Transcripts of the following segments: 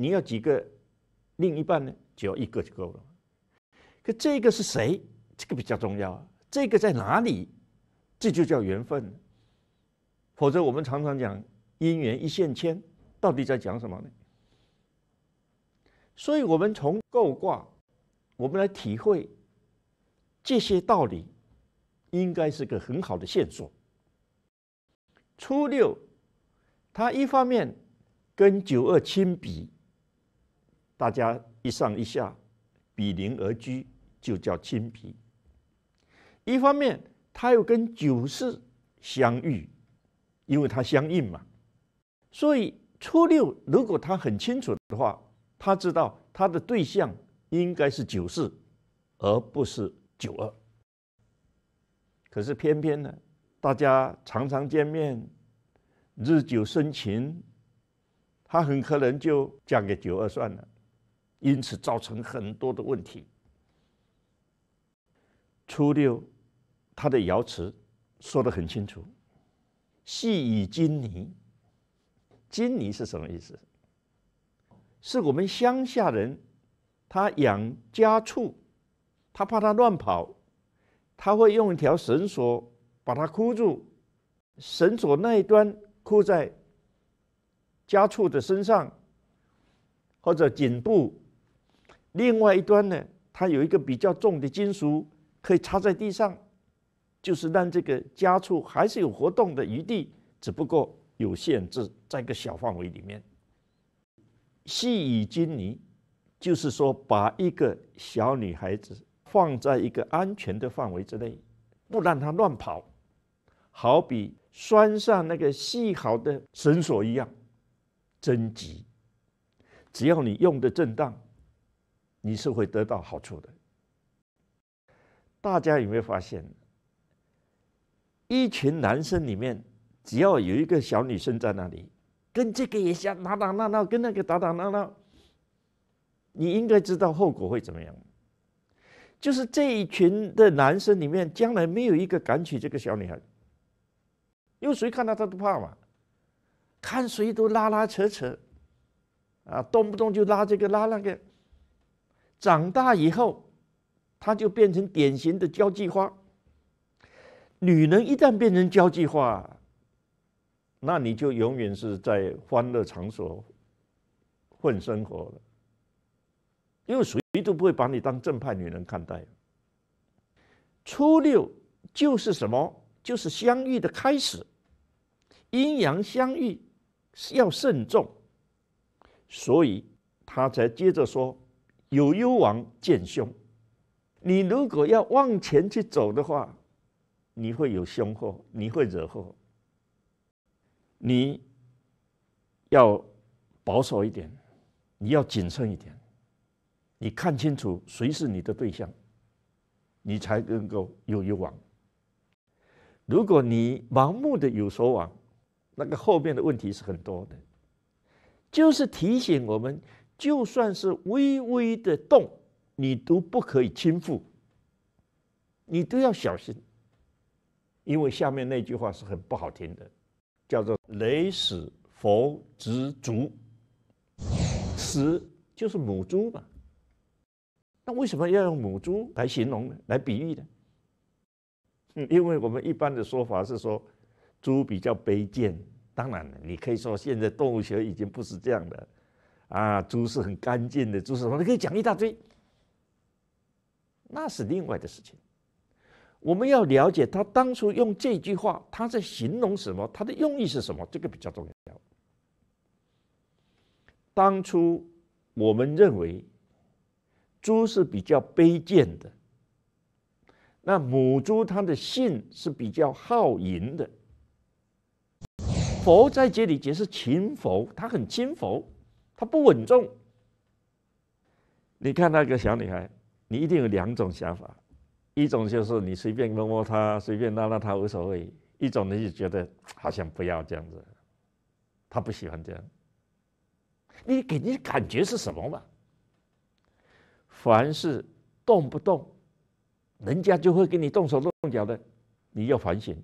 你要几个另一半呢？只要一个就够了。可这个是谁？这个比较重要啊！这个在哪里？这就叫缘分。否则我们常常讲姻缘一线牵，到底在讲什么呢？所以我们从构卦，我们来体会这些道理，应该是个很好的线索。初六，它一方面跟九二、七比。大家一上一下，比邻而居，就叫亲皮。一方面，他又跟九四相遇，因为他相应嘛。所以初六如果他很清楚的话，他知道他的对象应该是九四，而不是九二。可是偏偏呢，大家常常见面，日久生情，他很可能就嫁给九二算了。因此造成很多的问题。初六，他的爻辞说的很清楚：“系以金泥。”金泥是什么意思？是我们乡下人他养家畜，他怕他乱跑，他会用一条绳索把它箍住，绳索那一端箍在家畜的身上或者颈部。另外一端呢，它有一个比较重的金属，可以插在地上，就是让这个家畜还是有活动的余地，只不过有限制，在一个小范围里面。细雨金泥，就是说把一个小女孩子放在一个安全的范围之内，不让她乱跑，好比拴上那个系好的绳索一样，征集。只要你用的正当。你是会得到好处的。大家有没有发现，一群男生里面，只要有一个小女生在那里，跟这个也想打打闹闹，跟那个打打闹闹，你应该知道后果会怎么样。就是这一群的男生里面，将来没有一个敢娶这个小女孩，因为谁看到她都怕嘛，看谁都拉拉扯扯，啊，动不动就拉这个拉那个。长大以后，她就变成典型的交际花。女人一旦变成交际花，那你就永远是在欢乐场所混生活了，因为谁都不会把你当正派女人看待。初六就是什么？就是相遇的开始，阴阳相遇是要慎重，所以他才接着说。有幽王见凶，你如果要往前去走的话，你会有凶祸，你会惹祸。你要保守一点，你要谨慎一点，你看清楚谁是你的对象，你才能够有幽王。如果你盲目的有所往，那个后面的问题是很多的，就是提醒我们。就算是微微的动，你都不可以轻负，你都要小心，因为下面那句话是很不好听的，叫做“雷死佛之足”，“死”就是母猪嘛。那为什么要用母猪来形容呢？来比喻呢？嗯，因为我们一般的说法是说，猪比较卑贱。当然，了，你可以说现在动物学已经不是这样的。啊，猪是很干净的，猪是什么你可以讲一大堆，那是另外的事情。我们要了解他当初用这句话，他在形容什么？他的用意是什么？这个比较重要。当初我们认为猪是比较卑贱的，那母猪它的性是比较好淫的。佛在这里解释轻浮，它很轻浮。他不稳重。你看那个小女孩，你一定有两种想法：一种就是你随便摸摸她，随便拉拉她无所谓；一种呢就觉得好像不要这样子，她不喜欢这样。你给你的感觉是什么嘛？凡是动不动人家就会给你动手动脚的，你要反省，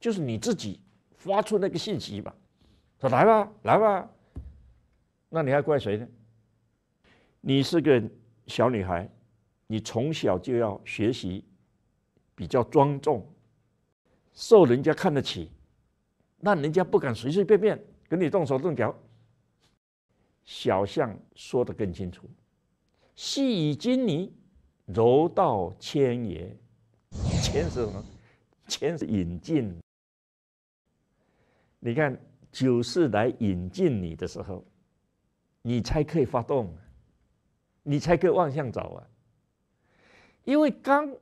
就是你自己发出那个信息吧，说来吧，来吧。那你还怪谁呢？你是个小女孩，你从小就要学习比较庄重，受人家看得起，那人家不敢随随便便跟你动手动脚。小象说的更清楚：细以金泥，柔道千言，千什么？千是引进。你看九四来引进你的时候。你才可以发动，你才可以往上走啊！因为刚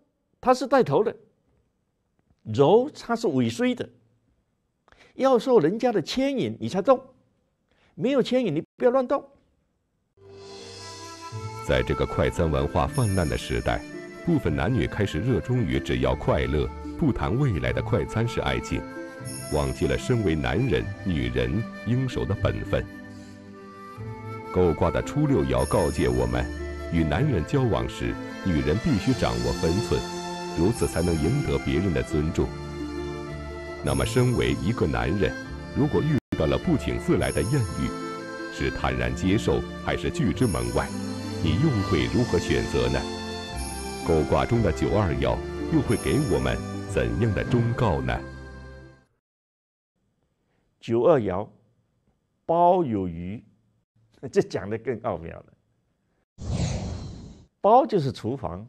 它是带头的，柔它是尾随的，要受人家的牵引你才动，没有牵引你不要乱动。在这个快餐文化泛滥的时代，部分男女开始热衷于只要快乐不谈未来的快餐式爱情，忘记了身为男人、女人应守的本分。勾卦》的初六爻告诫我们，与男人交往时，女人必须掌握分寸，如此才能赢得别人的尊重。那么，身为一个男人，如果遇到了不请自来的艳遇，是坦然接受还是拒之门外？你又会如何选择呢？《勾卦》中的九二爻又会给我们怎样的忠告呢？九二爻，包有余。这讲的更奥妙了。包就是厨房，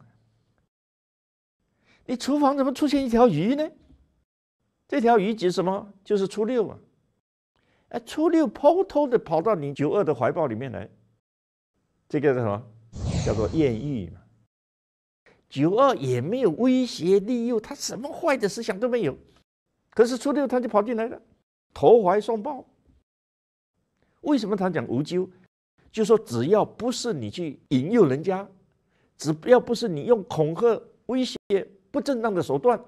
你厨房怎么出现一条鱼呢？这条鱼指什么？就是初六嘛。哎，初六偷偷的跑到你九二的怀抱里面来，这个叫什么？叫做艳遇嘛。九二也没有威胁利诱，他什么坏的思想都没有，可是初六他就跑进来了，投怀送抱。为什么他讲无咎？就说只要不是你去引诱人家，只要不是你用恐吓、威胁、不正当的手段，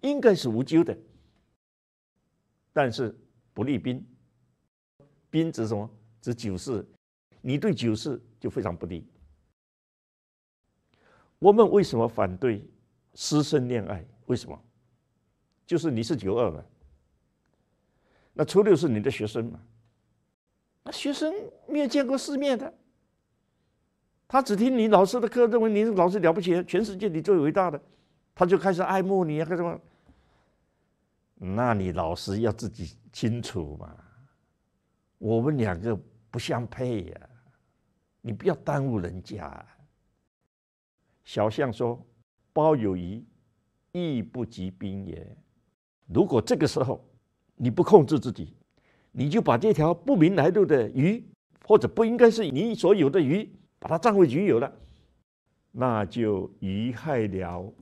应该是无咎的。但是不利兵，兵指什么？指九四，你对九四就非常不利。我们为什么反对师生恋爱？为什么？就是你是九二嘛，那初六是你的学生嘛。学生没有见过世面的，他只听你老师的课，认为你老师了不起，全世界你最伟大的，他就开始爱慕你啊，干什么？那你老师要自己清楚嘛，我们两个不相配呀，你不要耽误人家。小象说：“包有余，亦不及兵也。如果这个时候你不控制自己。”你就把这条不明来路的鱼，或者不应该是你所有的鱼，把它占为己有了，那就贻害了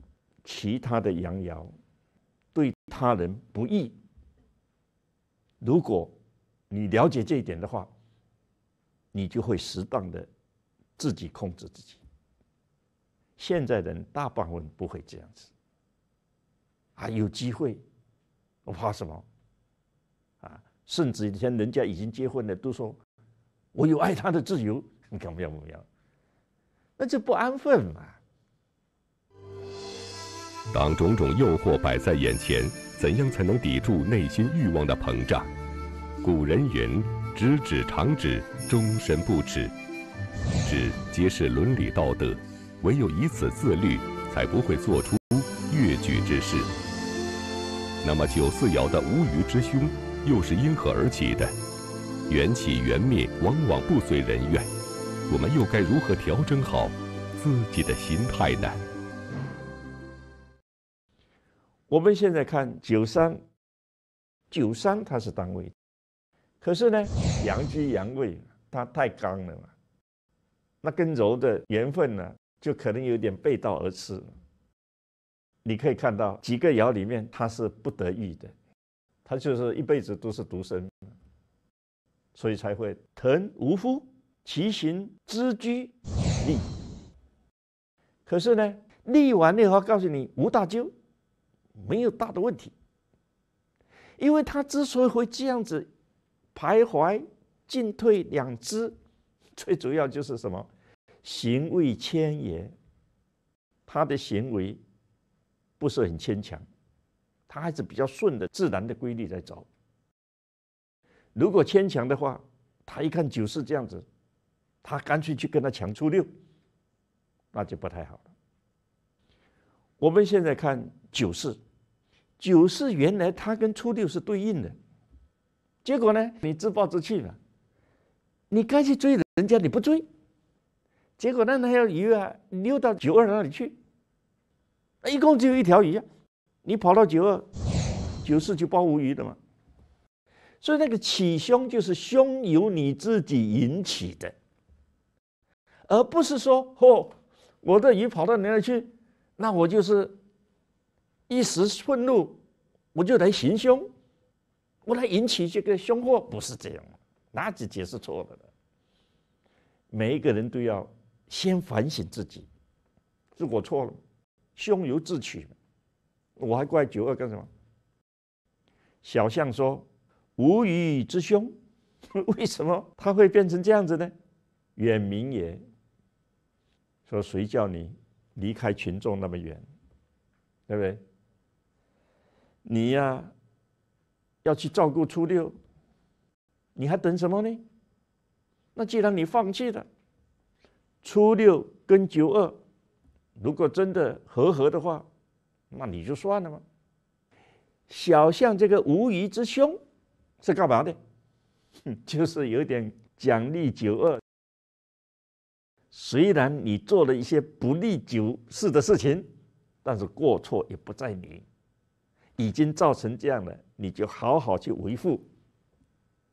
其他的羊羊，对他人不义。如果你了解这一点的话，你就会适当的自己控制自己。现在人大部分不会这样子，啊，有机会，我怕什么？甚至像人家已经结婚了，都说我有爱他的自由，你看不要不要？那就不安分嘛。当种种诱惑摆在眼前，怎样才能抵住内心欲望的膨胀？古人云：“直指长指，终身不耻。”止皆是伦理道德，唯有以此自律，才不会做出越矩之事。那么九四爻的无余之凶。又是因何而起的？缘起缘灭，往往不随人愿。我们又该如何调整好自己的心态呢？我们现在看九三，九三它是单位，可是呢，阳居阳位，它太刚了嘛，那跟柔的缘分呢，就可能有点背道而驰。你可以看到几个爻里面，它是不得意的。他就是一辈子都是独身，所以才会腾无夫，其行知居立。可是呢，立完以后告诉你无大咎，没有大的问题。因为他之所以会这样子徘徊进退两之，最主要就是什么？行为牵也，他的行为不是很牵强。他还是比较顺的自然的规律在走。如果牵强的话，他一看九四这样子，他干脆去跟他抢初六，那就不太好了。我们现在看九四，九四原来他跟初六是对应的，结果呢，你自暴自弃了，你该去追人家你不追，结果那他要鱼啊，溜到九二那里去，那一共只有一条鱼啊。你跑到九二、九四、就包无鱼的嘛。所以那个起凶就是凶由你自己引起的，而不是说“哦，我的鱼跑到哪里去”，那我就是一时愤怒，我就来行凶，我来引起这个凶祸，不是这样。哪几解释错的了？每一个人都要先反省自己，如果错了，凶由自取。我还怪九二干什么？小象说：“无鱼之凶，为什么他会变成这样子呢？”远明也说：“谁叫你离开群众那么远，对不对？你呀，要去照顾初六，你还等什么呢？那既然你放弃了，初六跟九二，如果真的和和的话。”那你就算了吗？小象这个无鱼之兄是干嘛的？就是有点奖励九二。虽然你做了一些不利九四的事情，但是过错也不在你，已经造成这样了，你就好好去维护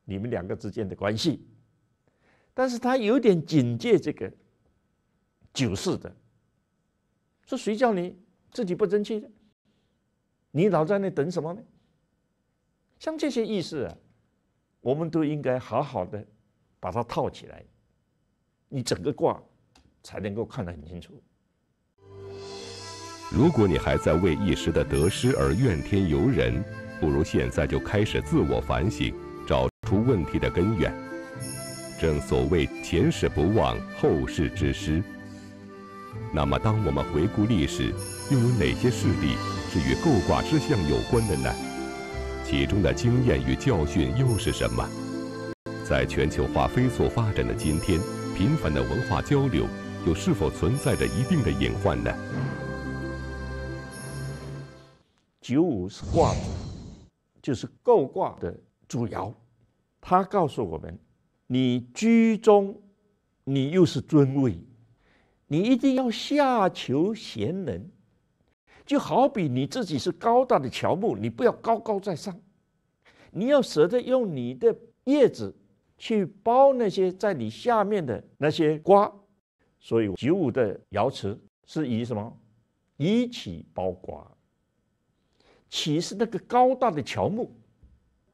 你们两个之间的关系。但是他有点警戒这个九四的，说谁叫你？自己不争气，你老在那等什么呢？像这些意识啊，我们都应该好好的把它套起来，你整个卦才能够看得很清楚。如果你还在为一时的得失而怨天尤人，不如现在就开始自我反省，找出问题的根源。正所谓前事不忘，后事之师。那么，当我们回顾历史。又有哪些事例是与“构卦”之象有关的呢？其中的经验与教训又是什么？在全球化飞速发展的今天，频繁的文化交流又是否存在着一定的隐患呢？九五是卦就是构卦的主爻，它告诉我们：你居中，你又是尊位，你一定要下求贤能。就好比你自己是高大的乔木，你不要高高在上，你要舍得用你的叶子去包那些在你下面的那些瓜。所以九五的爻辞是以什么？以起包瓜。起是那个高大的乔木，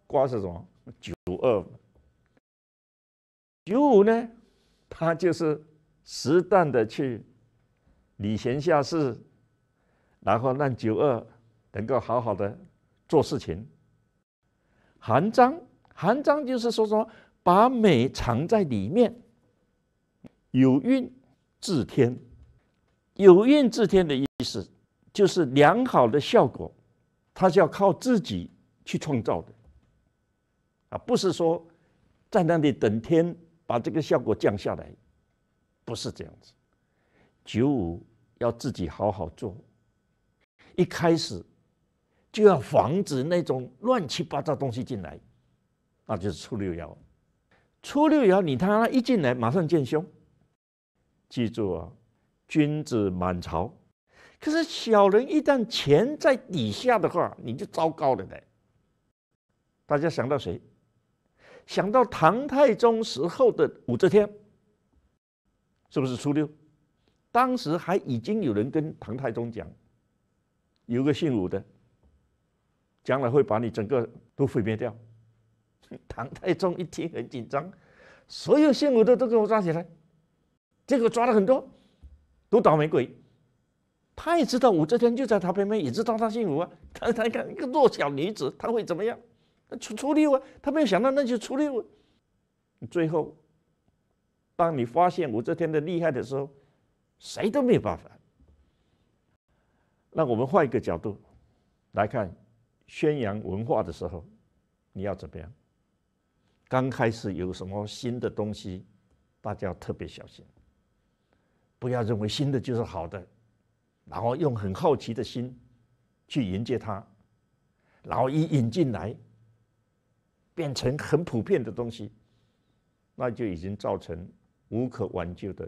瓜是什么？九二。九五呢，他就是适当的去礼贤下士。然后让九二能够好好的做事情。含章，含章就是说说把美藏在里面，有韵自天，有韵自天的意思就是良好的效果，它是要靠自己去创造的，啊，不是说在那里等天把这个效果降下来，不是这样子。九五要自己好好做。一开始就要防止那种乱七八糟东西进来，那就是初六爻。初六爻，你他妈一进来马上见凶。记住啊，君子满朝，可是小人一旦钱在底下的话，你就糟糕了嘞。大家想到谁？想到唐太宗时候的武则天，是不是初六？当时还已经有人跟唐太宗讲。有个姓武的，将来会把你整个都毁灭掉。唐太宗一听很紧张，所有姓武的都给我抓起来。结果抓了很多，都倒霉鬼。他也知道武则天就在他旁边，也知道他姓武啊。他他看一个弱小女子，他会怎么样？出出六啊！他没有想到那就出六。啊。最后，当你发现武则天的厉害的时候，谁都没有办法。那我们换一个角度来看，宣扬文化的时候，你要怎么样？刚开始有什么新的东西，大家要特别小心，不要认为新的就是好的，然后用很好奇的心去迎接它，然后一引进来，变成很普遍的东西，那就已经造成无可挽救的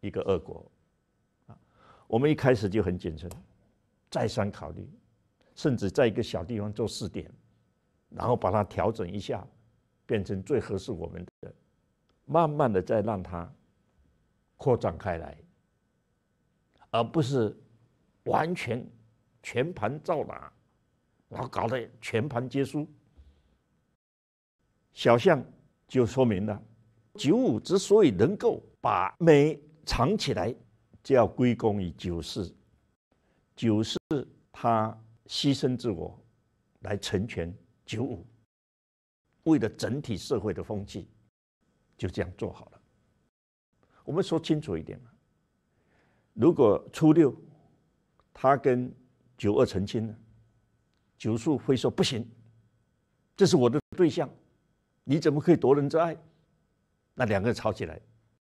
一个恶果。我们一开始就很谨慎，再三考虑，甚至在一个小地方做试点，然后把它调整一下，变成最合适我们的，慢慢的再让它扩展开来，而不是完全全盘照拿，然后搞得全盘皆输。小象就说明了，九五之所以能够把美藏起来。就要归功于九四，九四他牺牲自我来成全九五，为了整体社会的风气，就这样做好了。我们说清楚一点嘛，如果初六他跟九二成亲了，九叔会说不行，这是我的对象，你怎么可以夺人之爱？那两个人吵起来。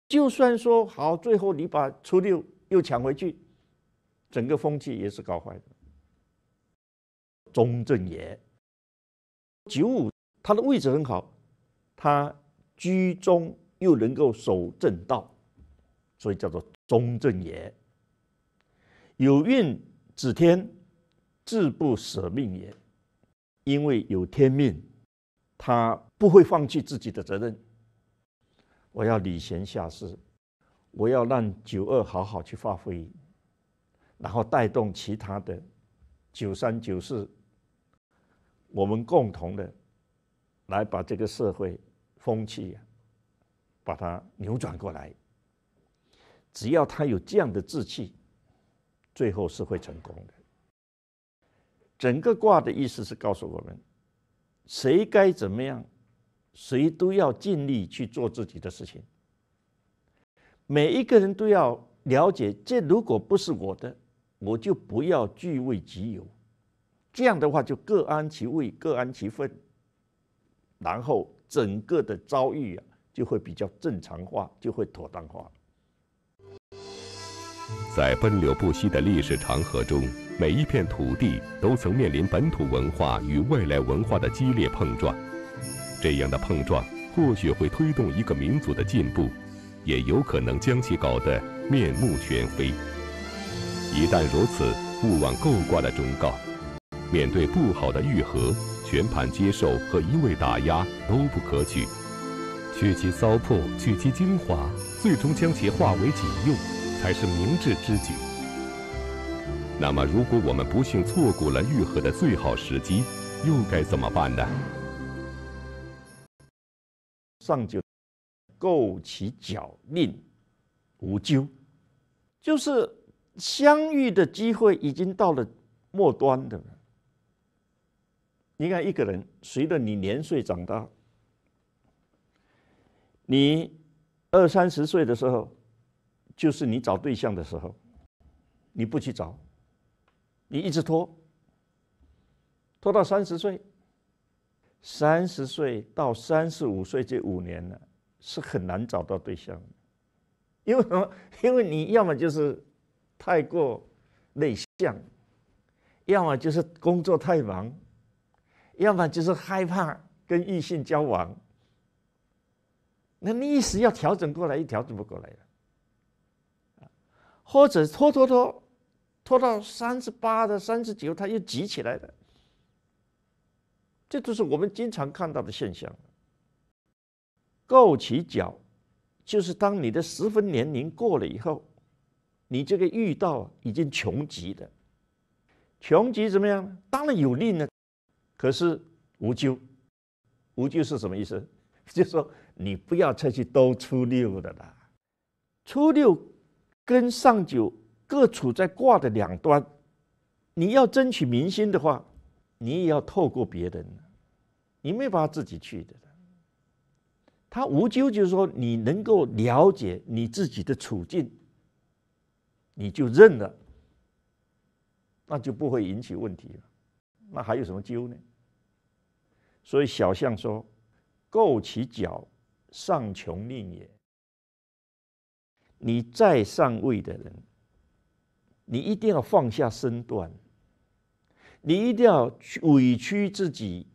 就算说好，最后你把初六又抢回去，整个风气也是搞坏的。中正也，九五他的位置很好，他居中又能够守正道，所以叫做中正也。有运指天，志不舍命也，因为有天命，他不会放弃自己的责任。我要礼贤下士，我要让九二好好去发挥，然后带动其他的九三九四，我们共同的来把这个社会风气把它扭转过来。只要他有这样的志气，最后是会成功的。整个卦的意思是告诉我们，谁该怎么样。谁都要尽力去做自己的事情。每一个人都要了解，这如果不是我的，我就不要据为己有。这样的话，就各安其位，各安其分，然后整个的遭遇啊，就会比较正常化，就会妥当化。在奔流不息的历史长河中，每一片土地都曾面临本土文化与外来文化的激烈碰撞。这样的碰撞或许会推动一个民族的进步，也有可能将其搞得面目全非。一旦如此，勿忘垢卦的忠告：面对不好的愈合，全盘接受和一味打压都不可取。取其糟粕，取其精华，最终将其化为己用，才是明智之举。那么，如果我们不幸错过了愈合的最好时机，又该怎么办呢？上九，构其脚印，无咎。就是相遇的机会已经到了末端的你看一个人，随着你年岁长大，你二三十岁的时候，就是你找对象的时候，你不去找，你一直拖，拖到三十岁。三十岁到三十五岁这五年呢，是很难找到对象的，因为什么？因为你要么就是太过内向，要么就是工作太忙，要么就是害怕跟异性交往。那你一时要调整过来，又调整不过来了，或者拖拖拖拖到三十八的三十九，他又急起来了。这都是我们经常看到的现象。勾起脚，就是当你的十分年龄过了以后，你这个遇到已经穷极的，穷极怎么样？当然有利呢，可是无咎。无咎是什么意思？就说你不要再去兜初六的啦。初六跟上九各处在卦的两端，你要争取民心的话，你也要透过别人。你没办法自己去的，他无咎就是说，你能够了解你自己的处境，你就认了，那就不会引起问题了。那还有什么咎呢？所以小象说：“够其脚上穷令也，你再上位的人，你一定要放下身段，你一定要委屈自己。”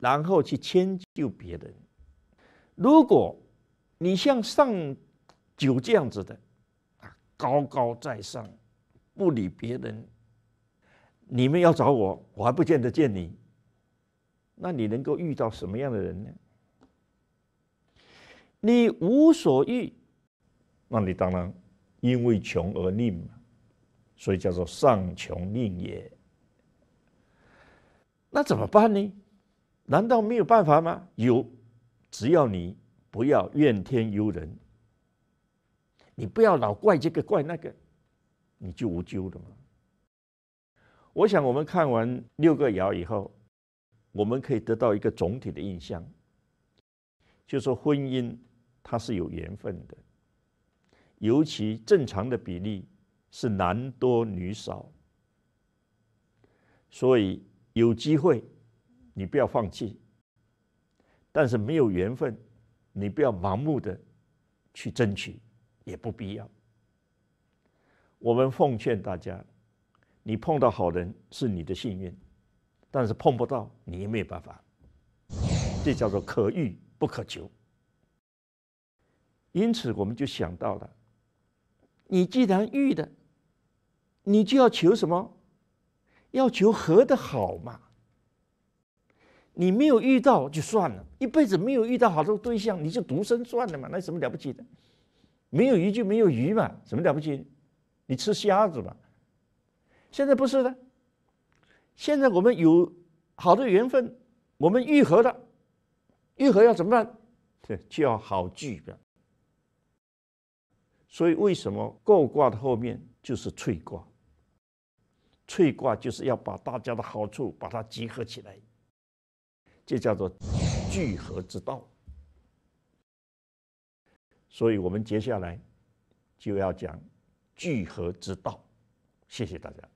然后去迁就别人，如果你像上九这样子的啊，高高在上，不理别人，你们要找我，我还不见得见你。那你能够遇到什么样的人呢？你无所欲，那你当然因为穷而吝嘛，所以叫做上穷吝也。那怎么办呢？难道没有办法吗？有，只要你不要怨天尤人，你不要老怪这个怪那个，你就无咎了嘛。我想我们看完六个爻以后，我们可以得到一个总体的印象，就说婚姻它是有缘分的，尤其正常的比例是男多女少，所以有机会。你不要放弃，但是没有缘分，你不要盲目的去争取，也不必要。我们奉劝大家，你碰到好人是你的幸运，但是碰不到你也没有办法，这叫做可遇不可求。因此，我们就想到了，你既然遇的，你就要求什么？要求合的好嘛。你没有遇到就算了，一辈子没有遇到好的对象，你就独身算了嘛，那有什么了不起的？没有鱼就没有鱼嘛，什么了不起？你吃瞎子吧？现在不是的，现在我们有好的缘分，我们愈合了，愈合要怎么办？对，就要好聚的。所以为什么够卦的后面就是翠卦？翠卦就是要把大家的好处把它集合起来。这叫做聚合之道，所以我们接下来就要讲聚合之道。谢谢大家。